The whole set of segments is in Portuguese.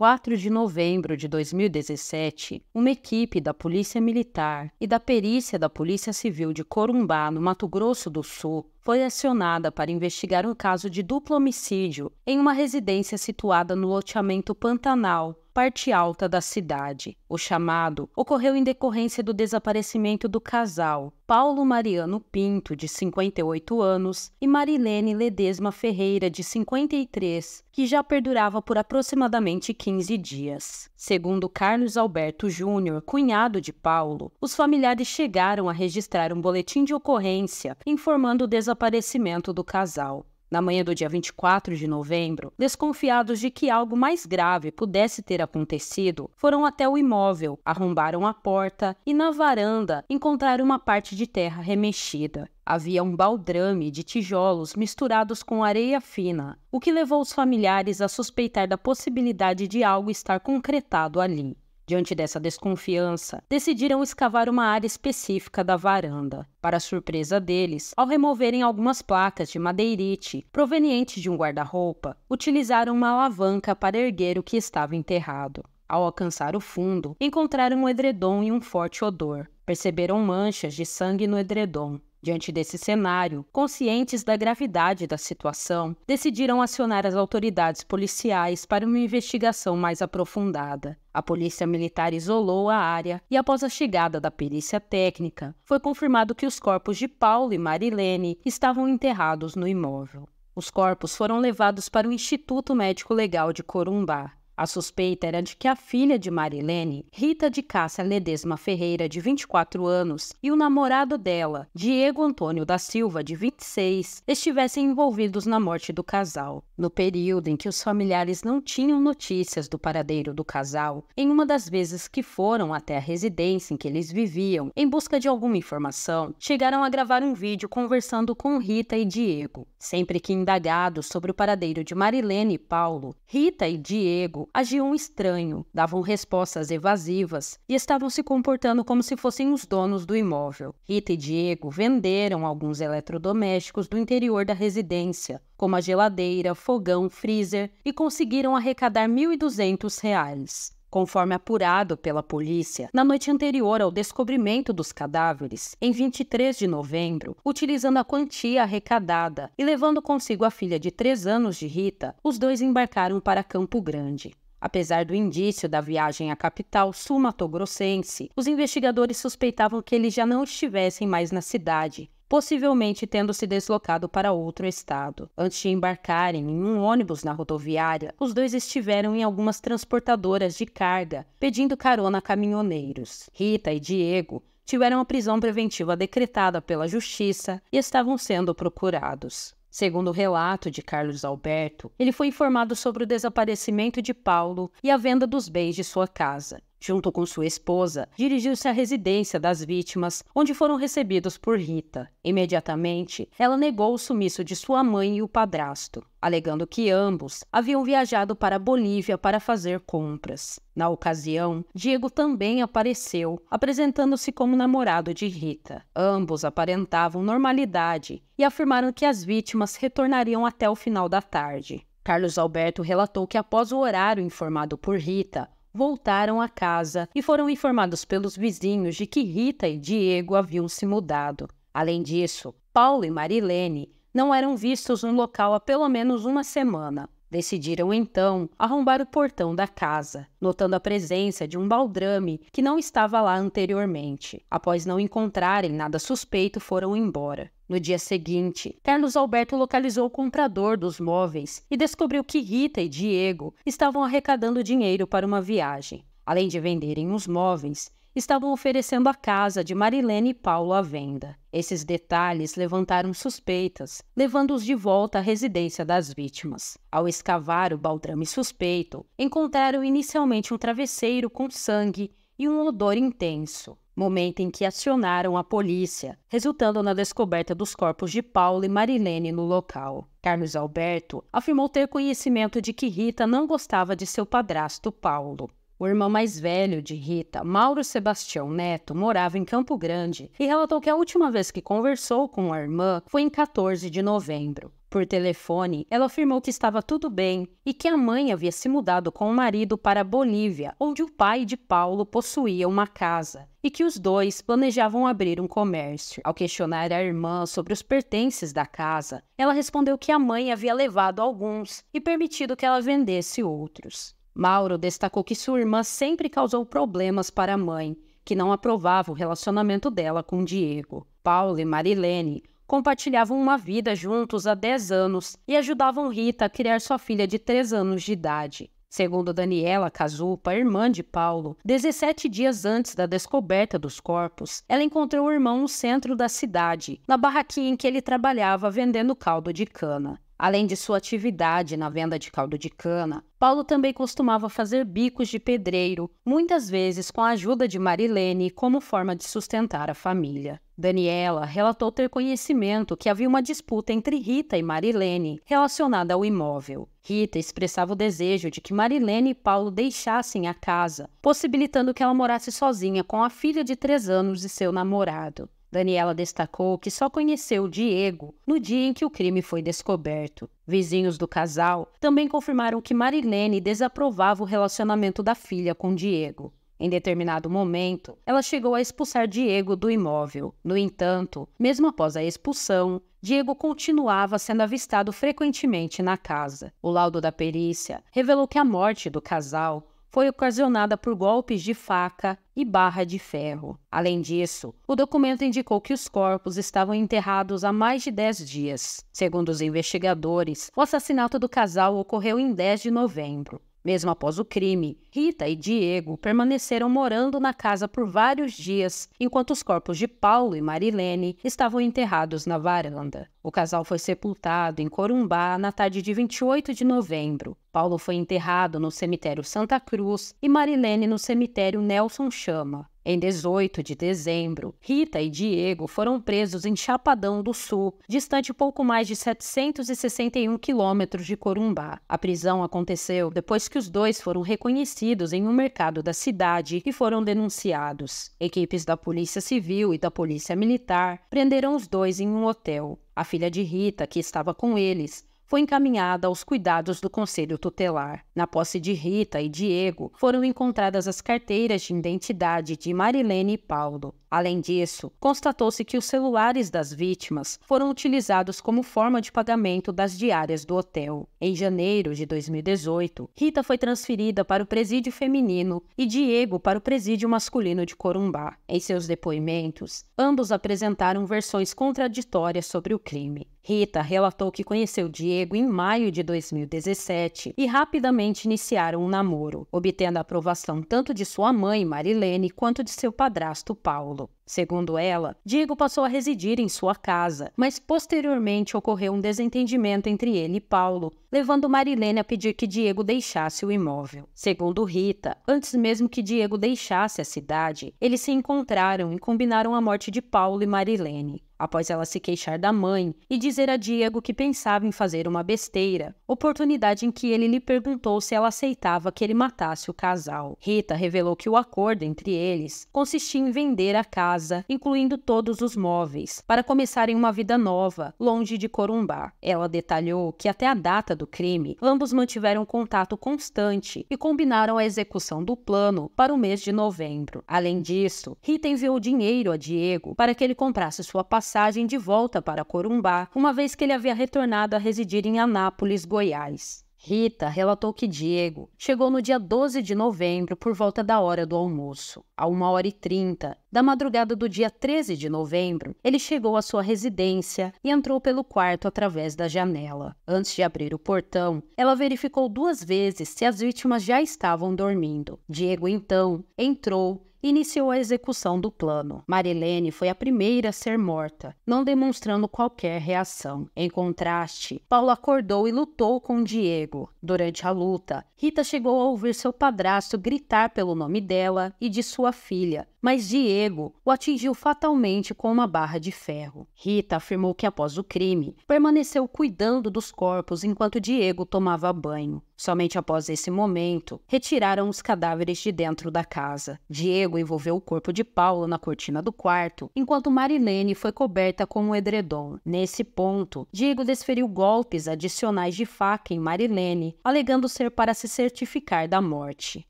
4 de novembro de 2017, uma equipe da Polícia Militar e da perícia da Polícia Civil de Corumbá, no Mato Grosso do Sul, foi acionada para investigar um caso de duplo homicídio em uma residência situada no loteamento Pantanal, parte alta da cidade. O chamado ocorreu em decorrência do desaparecimento do casal Paulo Mariano Pinto, de 58 anos, e Marilene Ledesma Ferreira, de 53, que já perdurava por aproximadamente 15 dias. Segundo Carlos Alberto Júnior, cunhado de Paulo, os familiares chegaram a registrar um boletim de ocorrência informando o desaparecimento do casal na manhã do dia 24 de novembro, desconfiados de que algo mais grave pudesse ter acontecido, foram até o imóvel, arrombaram a porta e na varanda encontraram uma parte de terra remexida. Havia um baldrame de tijolos misturados com areia fina, o que levou os familiares a suspeitar da possibilidade de algo estar concretado ali. Diante dessa desconfiança, decidiram escavar uma área específica da varanda. Para surpresa deles, ao removerem algumas placas de madeirite provenientes de um guarda-roupa, utilizaram uma alavanca para erguer o que estava enterrado. Ao alcançar o fundo, encontraram um edredom e um forte odor. Perceberam manchas de sangue no edredom. Diante desse cenário, conscientes da gravidade da situação, decidiram acionar as autoridades policiais para uma investigação mais aprofundada. A polícia militar isolou a área e, após a chegada da perícia técnica, foi confirmado que os corpos de Paulo e Marilene estavam enterrados no imóvel. Os corpos foram levados para o Instituto Médico Legal de Corumbá, a suspeita era de que a filha de Marilene, Rita de Cássia Ledesma Ferreira, de 24 anos, e o namorado dela, Diego Antônio da Silva, de 26, estivessem envolvidos na morte do casal. No período em que os familiares não tinham notícias do paradeiro do casal, em uma das vezes que foram até a residência em que eles viviam em busca de alguma informação, chegaram a gravar um vídeo conversando com Rita e Diego. Sempre que indagados sobre o paradeiro de Marilene e Paulo, Rita e Diego agiam estranho, davam respostas evasivas e estavam se comportando como se fossem os donos do imóvel. Rita e Diego venderam alguns eletrodomésticos do interior da residência, como a geladeira, fogão, freezer, e conseguiram arrecadar R$ 1.200. Conforme apurado pela polícia, na noite anterior ao descobrimento dos cadáveres, em 23 de novembro, utilizando a quantia arrecadada e levando consigo a filha de 3 anos de Rita, os dois embarcaram para Campo Grande. Apesar do indício da viagem à capital sul grossense os investigadores suspeitavam que eles já não estivessem mais na cidade possivelmente tendo se deslocado para outro estado. Antes de embarcarem em um ônibus na rodoviária, os dois estiveram em algumas transportadoras de carga, pedindo carona a caminhoneiros. Rita e Diego tiveram a prisão preventiva decretada pela justiça e estavam sendo procurados. Segundo o relato de Carlos Alberto, ele foi informado sobre o desaparecimento de Paulo e a venda dos bens de sua casa junto com sua esposa, dirigiu-se à residência das vítimas, onde foram recebidos por Rita. Imediatamente, ela negou o sumiço de sua mãe e o padrasto, alegando que ambos haviam viajado para a Bolívia para fazer compras. Na ocasião, Diego também apareceu, apresentando-se como namorado de Rita. Ambos aparentavam normalidade e afirmaram que as vítimas retornariam até o final da tarde. Carlos Alberto relatou que após o horário informado por Rita, voltaram a casa e foram informados pelos vizinhos de que Rita e Diego haviam se mudado. Além disso, Paulo e Marilene não eram vistos no local há pelo menos uma semana. Decidiram então arrombar o portão da casa, notando a presença de um baldrame que não estava lá anteriormente. Após não encontrarem nada suspeito, foram embora. No dia seguinte, Carlos Alberto localizou o comprador dos móveis e descobriu que Rita e Diego estavam arrecadando dinheiro para uma viagem. Além de venderem os móveis, estavam oferecendo a casa de Marilene e Paulo à venda. Esses detalhes levantaram suspeitas, levando-os de volta à residência das vítimas. Ao escavar o baldrame suspeito, encontraram inicialmente um travesseiro com sangue e um odor intenso. Momento em que acionaram a polícia, resultando na descoberta dos corpos de Paulo e Marilene no local. Carlos Alberto afirmou ter conhecimento de que Rita não gostava de seu padrasto Paulo. O irmão mais velho de Rita, Mauro Sebastião Neto, morava em Campo Grande e relatou que a última vez que conversou com a irmã foi em 14 de novembro. Por telefone, ela afirmou que estava tudo bem e que a mãe havia se mudado com o marido para Bolívia, onde o pai de Paulo possuía uma casa, e que os dois planejavam abrir um comércio. Ao questionar a irmã sobre os pertences da casa, ela respondeu que a mãe havia levado alguns e permitido que ela vendesse outros. Mauro destacou que sua irmã sempre causou problemas para a mãe, que não aprovava o relacionamento dela com Diego. Paulo e Marilene compartilhavam uma vida juntos há 10 anos e ajudavam Rita a criar sua filha de 3 anos de idade. Segundo Daniela Cazupa, irmã de Paulo, 17 dias antes da descoberta dos corpos, ela encontrou o irmão no centro da cidade, na barraquinha em que ele trabalhava vendendo caldo de cana. Além de sua atividade na venda de caldo de cana, Paulo também costumava fazer bicos de pedreiro, muitas vezes com a ajuda de Marilene como forma de sustentar a família. Daniela relatou ter conhecimento que havia uma disputa entre Rita e Marilene relacionada ao imóvel. Rita expressava o desejo de que Marilene e Paulo deixassem a casa, possibilitando que ela morasse sozinha com a filha de três anos e seu namorado. Daniela destacou que só conheceu o Diego no dia em que o crime foi descoberto. Vizinhos do casal também confirmaram que Marilene desaprovava o relacionamento da filha com Diego. Em determinado momento, ela chegou a expulsar Diego do imóvel. No entanto, mesmo após a expulsão, Diego continuava sendo avistado frequentemente na casa. O laudo da perícia revelou que a morte do casal foi ocasionada por golpes de faca e barra de ferro. Além disso, o documento indicou que os corpos estavam enterrados há mais de 10 dias. Segundo os investigadores, o assassinato do casal ocorreu em 10 de novembro. Mesmo após o crime, Rita e Diego permaneceram morando na casa por vários dias, enquanto os corpos de Paulo e Marilene estavam enterrados na varanda. O casal foi sepultado em Corumbá na tarde de 28 de novembro. Paulo foi enterrado no cemitério Santa Cruz e Marilene no cemitério Nelson Chama. Em 18 de dezembro, Rita e Diego foram presos em Chapadão do Sul, distante pouco mais de 761 quilômetros de Corumbá. A prisão aconteceu depois que os dois foram reconhecidos em um mercado da cidade e foram denunciados. Equipes da Polícia Civil e da Polícia Militar prenderam os dois em um hotel. A filha de Rita, que estava com eles, foi encaminhada aos cuidados do Conselho Tutelar. Na posse de Rita e Diego, foram encontradas as carteiras de identidade de Marilene e Paulo. Além disso, constatou-se que os celulares das vítimas foram utilizados como forma de pagamento das diárias do hotel. Em janeiro de 2018, Rita foi transferida para o presídio feminino e Diego para o presídio masculino de Corumbá. Em seus depoimentos, ambos apresentaram versões contraditórias sobre o crime. Rita relatou que conheceu Diego em maio de 2017 e rapidamente iniciaram um namoro, obtendo a aprovação tanto de sua mãe, Marilene, quanto de seu padrasto, Paulo. Segundo ela, Diego passou a residir em sua casa, mas posteriormente ocorreu um desentendimento entre ele e Paulo, levando Marilene a pedir que Diego deixasse o imóvel. Segundo Rita, antes mesmo que Diego deixasse a cidade, eles se encontraram e combinaram a morte de Paulo e Marilene. Após ela se queixar da mãe e dizer a Diego que pensava em fazer uma besteira, oportunidade em que ele lhe perguntou se ela aceitava que ele matasse o casal. Rita revelou que o acordo entre eles consistia em vender a casa casa, incluindo todos os móveis, para começarem uma vida nova, longe de Corumbá. Ela detalhou que até a data do crime, ambos mantiveram contato constante e combinaram a execução do plano para o mês de novembro. Além disso, Rita enviou dinheiro a Diego para que ele comprasse sua passagem de volta para Corumbá, uma vez que ele havia retornado a residir em Anápolis, Goiás. Rita relatou que Diego chegou no dia 12 de novembro por volta da hora do almoço. A 1 hora e 30 da madrugada do dia 13 de novembro, ele chegou à sua residência e entrou pelo quarto através da janela. Antes de abrir o portão, ela verificou duas vezes se as vítimas já estavam dormindo. Diego então entrou iniciou a execução do plano. Marilene foi a primeira a ser morta, não demonstrando qualquer reação. Em contraste, Paulo acordou e lutou com Diego. Durante a luta, Rita chegou a ouvir seu padrasto gritar pelo nome dela e de sua filha, mas Diego o atingiu fatalmente com uma barra de ferro. Rita afirmou que após o crime, permaneceu cuidando dos corpos enquanto Diego tomava banho. Somente após esse momento, retiraram os cadáveres de dentro da casa. Diego envolveu o corpo de Paulo na cortina do quarto, enquanto Marilene foi coberta com um edredom. Nesse ponto, Diego desferiu golpes adicionais de faca em Marilene, alegando ser para se certificar da morte.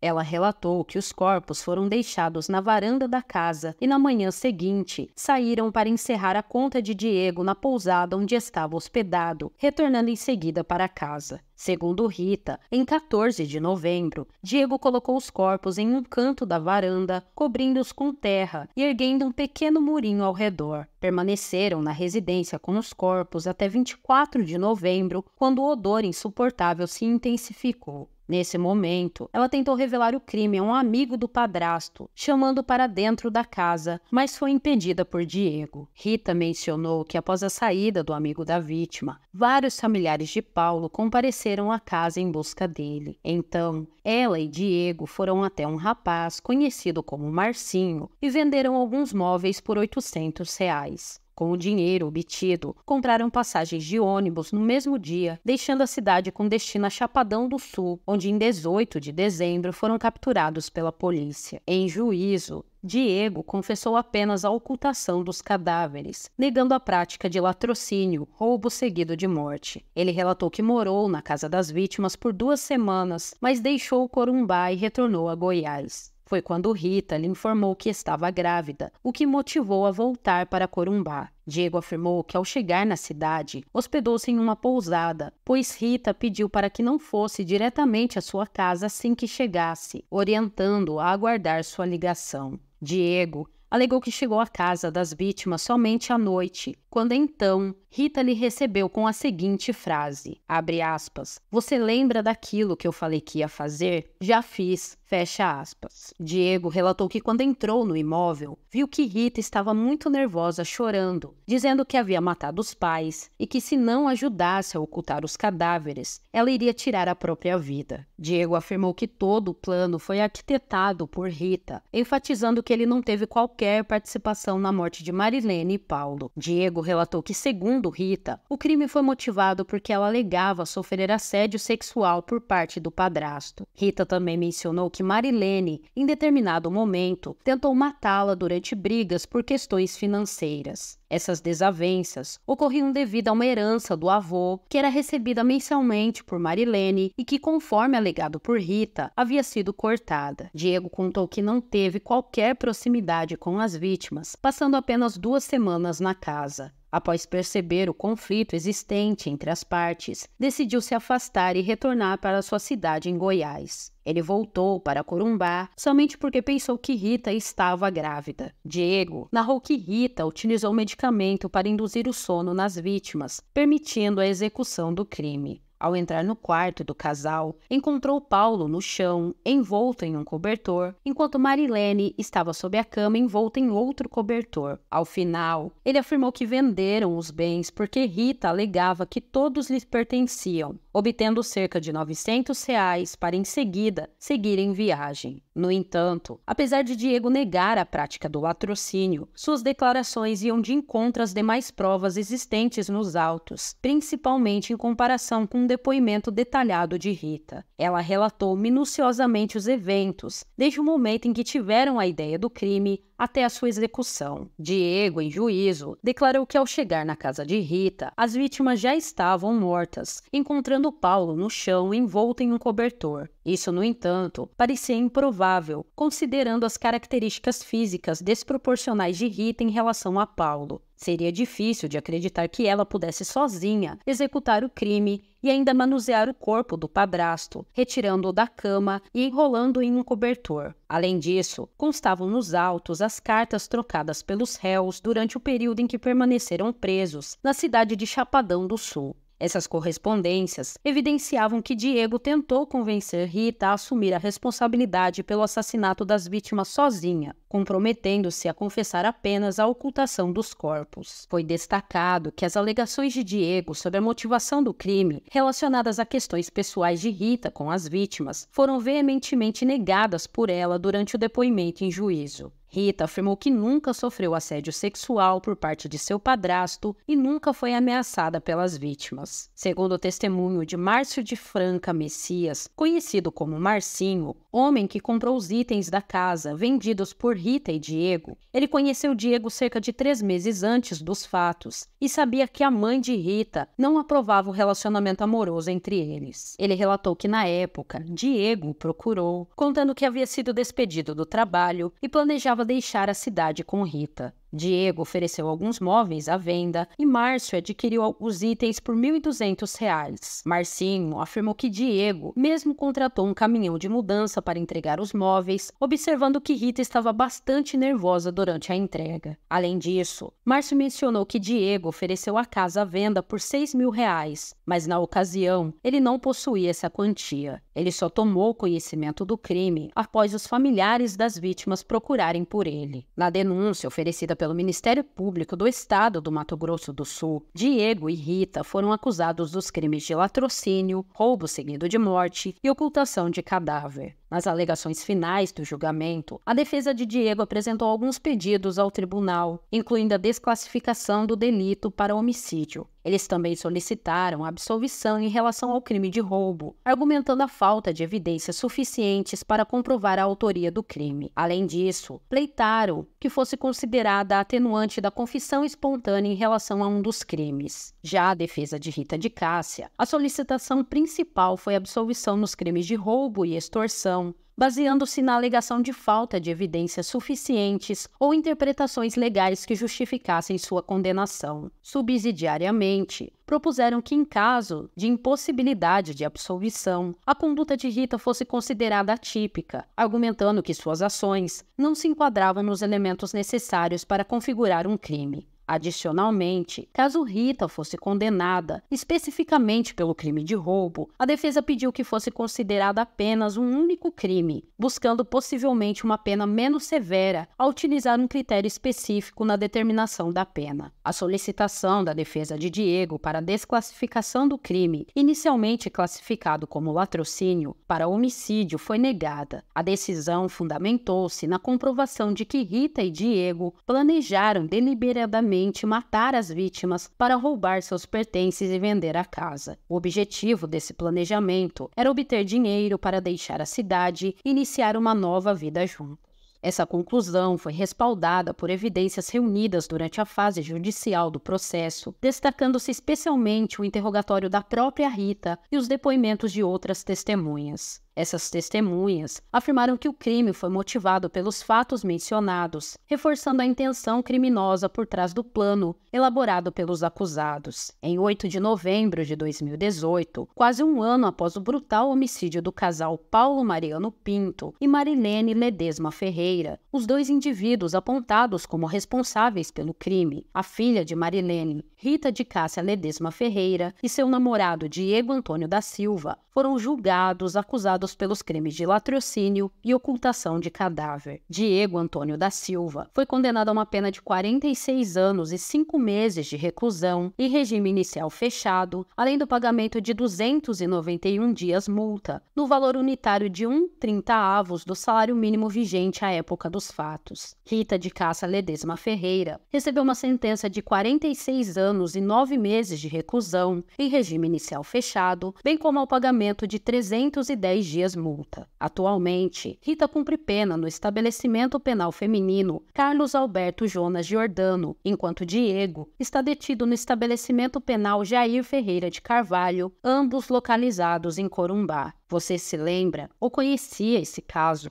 Ela relatou que os corpos foram deixados na varanda varanda da casa e na manhã seguinte saíram para encerrar a conta de Diego na pousada onde estava hospedado, retornando em seguida para casa. Segundo Rita, em 14 de novembro, Diego colocou os corpos em um canto da varanda, cobrindo-os com terra e erguendo um pequeno murinho ao redor. Permaneceram na residência com os corpos até 24 de novembro, quando o odor insuportável se intensificou. Nesse momento, ela tentou revelar o crime a um amigo do padrasto, chamando para dentro da casa, mas foi impedida por Diego. Rita mencionou que após a saída do amigo da vítima, vários familiares de Paulo compareceram à casa em busca dele. Então, ela e Diego foram até um rapaz conhecido como Marcinho e venderam alguns móveis por 800 reais. Com o dinheiro obtido, compraram passagens de ônibus no mesmo dia, deixando a cidade com destino a Chapadão do Sul, onde em 18 de dezembro foram capturados pela polícia. Em juízo, Diego confessou apenas a ocultação dos cadáveres, negando a prática de latrocínio, roubo seguido de morte. Ele relatou que morou na casa das vítimas por duas semanas, mas deixou o Corumbá e retornou a Goiás. Foi quando Rita lhe informou que estava grávida, o que motivou a voltar para Corumbá. Diego afirmou que, ao chegar na cidade, hospedou-se em uma pousada, pois Rita pediu para que não fosse diretamente à sua casa assim que chegasse, orientando a a aguardar sua ligação. Diego alegou que chegou à casa das vítimas somente à noite quando então Rita lhe recebeu com a seguinte frase: aspas, Você lembra daquilo que eu falei que ia fazer? Já fiz. Fecha aspas. Diego relatou que quando entrou no imóvel, viu que Rita estava muito nervosa, chorando, dizendo que havia matado os pais e que se não ajudasse a ocultar os cadáveres, ela iria tirar a própria vida. Diego afirmou que todo o plano foi arquitetado por Rita, enfatizando que ele não teve qualquer participação na morte de Marilene e Paulo. Diego relatou que, segundo Rita, o crime foi motivado porque ela alegava sofrer assédio sexual por parte do padrasto. Rita também mencionou que Marilene, em determinado momento, tentou matá-la durante brigas por questões financeiras. Essas desavenças ocorriam devido a uma herança do avô, que era recebida mensalmente por Marilene e que, conforme alegado por Rita, havia sido cortada. Diego contou que não teve qualquer proximidade com as vítimas, passando apenas duas semanas na casa. Após perceber o conflito existente entre as partes, decidiu se afastar e retornar para sua cidade em Goiás. Ele voltou para Corumbá somente porque pensou que Rita estava grávida. Diego narrou que Rita utilizou medicamento para induzir o sono nas vítimas, permitindo a execução do crime. Ao entrar no quarto do casal, encontrou Paulo no chão, envolto em um cobertor, enquanto Marilene estava sob a cama envolta em outro cobertor. Ao final, ele afirmou que venderam os bens porque Rita alegava que todos lhes pertenciam obtendo cerca de R$ 900 reais para em seguida seguir em viagem. No entanto, apesar de Diego negar a prática do latrocínio, suas declarações iam de encontro às demais provas existentes nos autos, principalmente em comparação com o um depoimento detalhado de Rita. Ela relatou minuciosamente os eventos, desde o momento em que tiveram a ideia do crime até a sua execução. Diego, em juízo, declarou que ao chegar na casa de Rita, as vítimas já estavam mortas, encontrando Paulo no chão envolto em um cobertor. Isso, no entanto, parecia improvável, considerando as características físicas desproporcionais de Rita em relação a Paulo. Seria difícil de acreditar que ela pudesse sozinha executar o crime e ainda manusear o corpo do padrasto, retirando-o da cama e enrolando-o em um cobertor. Além disso, constavam nos autos as cartas trocadas pelos réus durante o período em que permaneceram presos na cidade de Chapadão do Sul. Essas correspondências evidenciavam que Diego tentou convencer Rita a assumir a responsabilidade pelo assassinato das vítimas sozinha, comprometendo-se a confessar apenas a ocultação dos corpos. Foi destacado que as alegações de Diego sobre a motivação do crime, relacionadas a questões pessoais de Rita com as vítimas, foram veementemente negadas por ela durante o depoimento em juízo. Rita afirmou que nunca sofreu assédio sexual por parte de seu padrasto e nunca foi ameaçada pelas vítimas. Segundo o testemunho de Márcio de Franca Messias, conhecido como Marcinho, homem que comprou os itens da casa vendidos por Rita e Diego, ele conheceu Diego cerca de três meses antes dos fatos e sabia que a mãe de Rita não aprovava o relacionamento amoroso entre eles. Ele relatou que na época, Diego o procurou, contando que havia sido despedido do trabalho e planejava deixar a cidade com Rita. Diego ofereceu alguns móveis à venda e Márcio adquiriu os itens por R$ 1.200. Marcinho afirmou que Diego mesmo contratou um caminhão de mudança para entregar os móveis, observando que Rita estava bastante nervosa durante a entrega. Além disso, Márcio mencionou que Diego ofereceu a casa à venda por R$ 6.000, mil, reais, mas na ocasião ele não possuía essa quantia. Ele só tomou conhecimento do crime após os familiares das vítimas procurarem por ele. Na denúncia oferecida pelo Ministério Público do Estado do Mato Grosso do Sul, Diego e Rita foram acusados dos crimes de latrocínio, roubo seguido de morte e ocultação de cadáver. Nas alegações finais do julgamento, a defesa de Diego apresentou alguns pedidos ao tribunal, incluindo a desclassificação do delito para homicídio, eles também solicitaram absolvição em relação ao crime de roubo, argumentando a falta de evidências suficientes para comprovar a autoria do crime. Além disso, pleitaram que fosse considerada a atenuante da confissão espontânea em relação a um dos crimes. Já a defesa de Rita de Cássia, a solicitação principal foi absolvição nos crimes de roubo e extorsão, baseando-se na alegação de falta de evidências suficientes ou interpretações legais que justificassem sua condenação. Subsidiariamente, propuseram que, em caso de impossibilidade de absolvição, a conduta de Rita fosse considerada atípica, argumentando que suas ações não se enquadravam nos elementos necessários para configurar um crime. Adicionalmente, caso Rita fosse condenada especificamente pelo crime de roubo, a defesa pediu que fosse considerada apenas um único crime, buscando possivelmente uma pena menos severa ao utilizar um critério específico na determinação da pena. A solicitação da defesa de Diego para desclassificação do crime, inicialmente classificado como latrocínio, para homicídio foi negada. A decisão fundamentou-se na comprovação de que Rita e Diego planejaram deliberadamente matar as vítimas para roubar seus pertences e vender a casa. O objetivo desse planejamento era obter dinheiro para deixar a cidade e iniciar uma nova vida juntos. Essa conclusão foi respaldada por evidências reunidas durante a fase judicial do processo, destacando-se especialmente o interrogatório da própria Rita e os depoimentos de outras testemunhas. Essas testemunhas afirmaram que o crime foi motivado pelos fatos mencionados, reforçando a intenção criminosa por trás do plano elaborado pelos acusados. Em 8 de novembro de 2018, quase um ano após o brutal homicídio do casal Paulo Mariano Pinto e Marilene Ledesma Ferreira, os dois indivíduos apontados como responsáveis pelo crime, a filha de Marilene, Rita de Cássia Ledesma Ferreira, e seu namorado Diego Antônio da Silva, foram julgados, acusados acusados pelos crimes de latrocínio e ocultação de cadáver. Diego Antônio da Silva foi condenado a uma pena de 46 anos e 5 meses de reclusão e regime inicial fechado, além do pagamento de 291 dias multa, no valor unitário de 1,30 avos do salário mínimo vigente à época dos fatos. Rita de Caça Ledesma Ferreira recebeu uma sentença de 46 anos e 9 meses de reclusão em regime inicial fechado, bem como ao pagamento de 310 dias multa. Atualmente, Rita cumpre pena no estabelecimento penal feminino Carlos Alberto Jonas Giordano, enquanto Diego está detido no estabelecimento penal Jair Ferreira de Carvalho, ambos localizados em Corumbá. Você se lembra ou conhecia esse caso?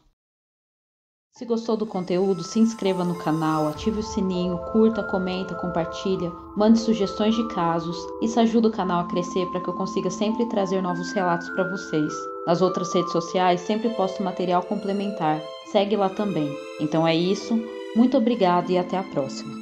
Se gostou do conteúdo, se inscreva no canal, ative o sininho, curta, comenta, compartilha, mande sugestões de casos. Isso ajuda o canal a crescer para que eu consiga sempre trazer novos relatos para vocês. Nas outras redes sociais sempre posto material complementar. Segue lá também. Então é isso. Muito obrigado e até a próxima.